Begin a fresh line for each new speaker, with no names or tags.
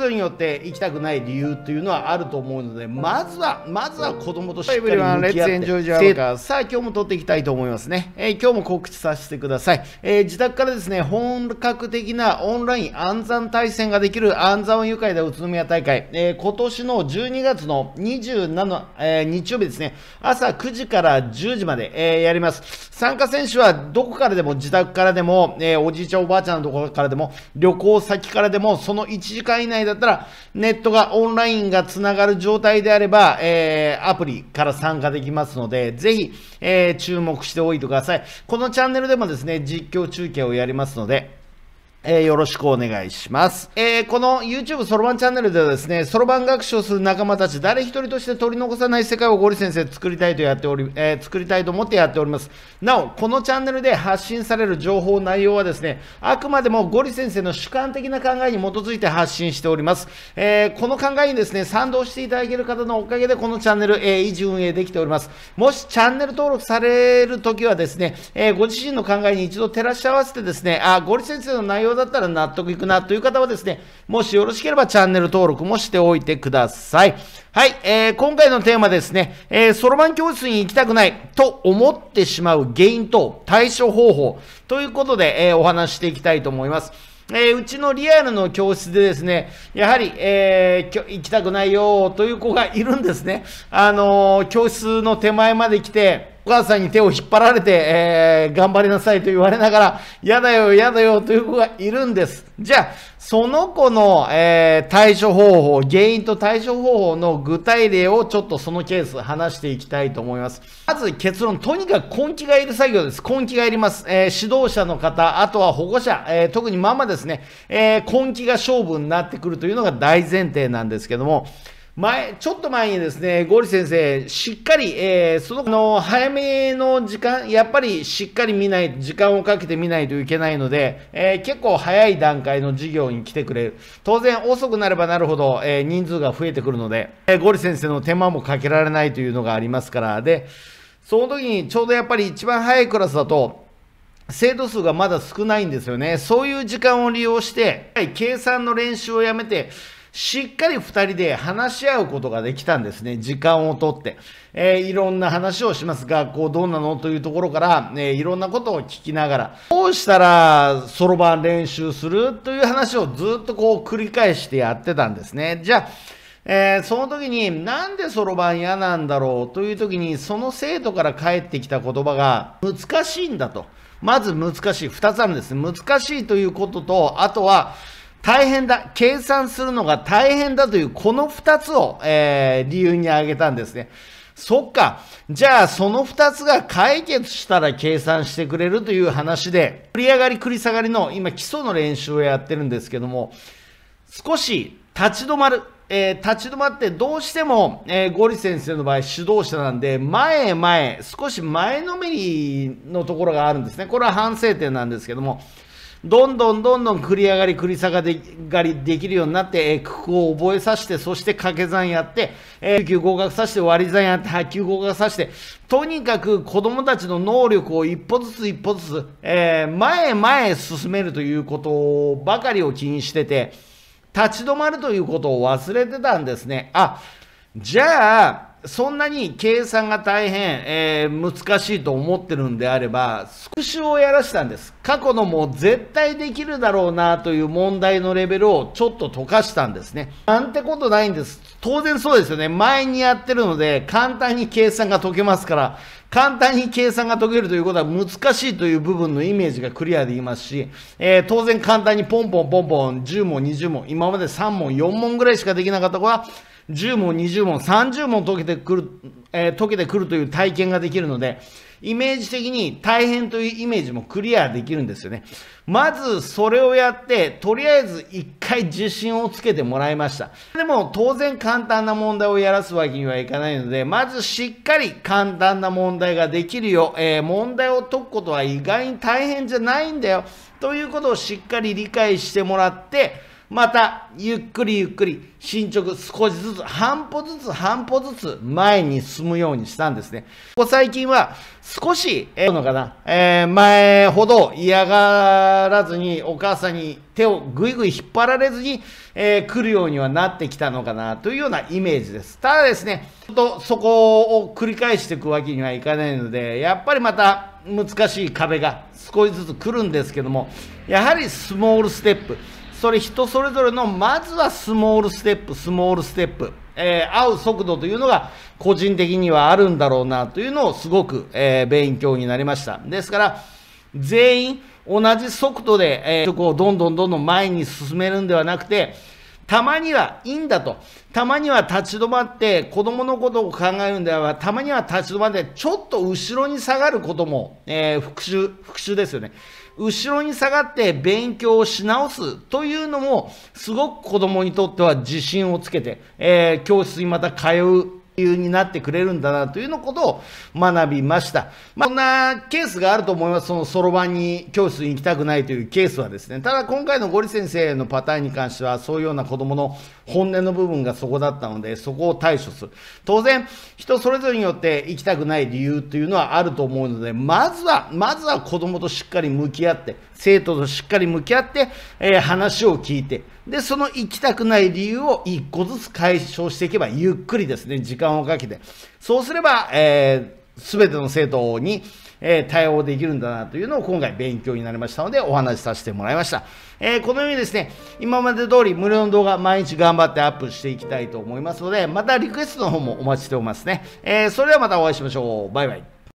ぞれによって行きたくない理由というのはあると思うのでまずはまずは子供としっかり向き合ってさあ今日も撮っていきたいと思いますね、えー、今日も告知させてください、えー、自宅からですね本格的なオンライン暗算対戦ができる暗算を愉快で宇都宮大会、えー、今年の12月の27、え日曜日ですね朝9時から10時まで、えやります参加選手はどこからでも自宅からでも、えおじいちゃんおばあちゃんのところからでも旅行先からでもその1時間以内だったら、ネットが、オンラインがつながる状態であれば、えー、アプリから参加できますので、ぜひ、えー、注目しておいてください。このチャンネルでもですね、実況中継をやりますので、えー、よろしくお願いします。えー、この YouTube そろばんチャンネルではですね、そろばん学習をする仲間たち、誰一人として取り残さない世界をゴリ先生作りたいとやっており、えー、作りたいと思ってやっております。なお、このチャンネルで発信される情報内容はですね、あくまでもゴリ先生の主観的な考えに基づいて発信しております。えこの考えにですね、賛同していただける方のおかげでこのチャンネル、え維持運営できております。もしチャンネル登録されるときはですね、えご自身の考えに一度照らし合わせてですね、あ、ゴリ先生の内容だったら納得いくなという方はですね、もしよろしければチャンネル登録もしておいてください。はい、えー、今回のテーマですね、えそろばん教室に行きたくないと思ってしまう原因と対処方法ということで、えー、お話していきたいと思います。えー、うちのリアルの教室でですね、やはり、えー、行きたくないよという子がいるんですね。あのー、教室の手前まで来て、お母さんに手を引っ張られて、えー、頑張りなさいと言われながら、やだよ、やだよという子がいるんです。じゃあ、その子の、えー、対処方法、原因と対処方法の具体例をちょっとそのケース話していきたいと思います。まず結論、とにかく根気がいる作業です。根気がいります。えー、指導者の方、あとは保護者、え特にママですね、え根気が勝負になってくるというのが大前提なんですけども、前、ちょっと前にですね、ゴリ先生、しっかり、えー、その、の、早めの時間、やっぱりしっかり見ない、時間をかけて見ないといけないので、えー、結構早い段階の授業に来てくれる。当然、遅くなればなるほど、えー、人数が増えてくるので、えー、ゴリ先生の手間もかけられないというのがありますから、で、その時にちょうどやっぱり一番早いクラスだと、生徒数がまだ少ないんですよね。そういう時間を利用して、計算の練習をやめて、しっかり2人で話し合うことができたんですね。時間をとって。えー、いろんな話をします。学校どうなのというところから、えー、いろんなことを聞きながら、どうしたらそろばん練習するという話をずっとこう繰り返してやってたんですね。じゃあ、えー、その時に、なんでそろばん嫌なんだろうという時に、その生徒から返ってきた言葉が、難しいんだと。まず難しい。二つあるんですね。難しいということと、あとは、大変だ、計算するのが大変だというこの二つを、えー、理由に挙げたんですね。そっか。じゃあ、その二つが解決したら計算してくれるという話で、繰り上がり繰り下がりの今基礎の練習をやってるんですけども、少し立ち止まる。えー、立ち止まってどうしても、えー、ゴリ先生の場合指導者なんで前へ前少し前のめりのところがあるんですねこれは反省点なんですけどもどんどんどんどん繰り上がり繰り下がりできるようになって、えー、九九を覚えさせて、そして掛け算やって、えー、9級合格させて割り算やって、8級合格させて、とにかく子供たちの能力を一歩ずつ一歩ずつ、えー、前へ前へ進めるということばかりを気にしてて、立ち止まるということを忘れてたんですね。あ、じゃあ、そんなに計算が大変、えー、難しいと思ってるんであれば、スクショをやらしたんです。過去のもう絶対できるだろうなという問題のレベルをちょっと溶かしたんですね。なんてことないんです。当然そうですよね。前にやってるので、簡単に計算が解けますから、簡単に計算が解けるということは難しいという部分のイメージがクリアできますし、えー、当然簡単にポンポンポンポン10問20問、今まで3問4問ぐらいしかできなかった子は、10問、20問、30問解けてくる、えー、解けてくるという体験ができるので、イメージ的に大変というイメージもクリアできるんですよね。まずそれをやって、とりあえず一回自信をつけてもらいました。でも当然簡単な問題をやらすわけにはいかないので、まずしっかり簡単な問題ができるよ。えー、問題を解くことは意外に大変じゃないんだよ。ということをしっかり理解してもらって、またゆっくりゆっくり進捗少しずつ半歩ずつ半歩ずつ前に進むようにしたんですね。ここ最近は少し、えー、のかな、えー、前ほど嫌がらずにお母さんに手をぐいぐい引っ張られずに、えー、来るようにはなってきたのかなというようなイメージです。ただですね、とそこを繰り返していくわけにはいかないので、やっぱりまた難しい壁が少しずつ来るんですけども、やはりスモールステップ。それ人それぞれのまずはスモールステップスモールステップ、えー、合う速度というのが個人的にはあるんだろうなというのをすごく、えー、勉強になりましたですから全員同じ速度で、えー、をどんどんどんどん前に進めるんではなくてたまにはいいんだと。たまには立ち止まって子供のことを考えるんではたまには立ち止まってちょっと後ろに下がることも、えー、復習、復習ですよね。後ろに下がって勉強をし直すというのも、すごく子供にとっては自信をつけて、えー、教室にまた通う由になってくれるんだなというのことを学びました。まあ、そんなケースがあると思います。そのそろばんに教室に行きたくないというケースはですね。ただ今回のゴリ先生のパターンに関しては、そういうような子供の本音の部分がそこだったので、そこを対処する。当然、人それぞれによって行きたくない理由というのはあると思うので、まずは、まずは子供としっかり向き合って、生徒としっかり向き合って、えー、話を聞いて、で、その行きたくない理由を一個ずつ解消していけば、ゆっくりですね、時間をかけて。そうすれば、えー、全ての生徒に、え対応できるんだなというのを今回勉強になりましたのでお話しさせてもらいました。えー、このようにですね、今まで通り無料の動画毎日頑張ってアップしていきたいと思いますので、またリクエストの方もお待ちしておりますね。えー、それではまたお会いしましょう。バイバイ。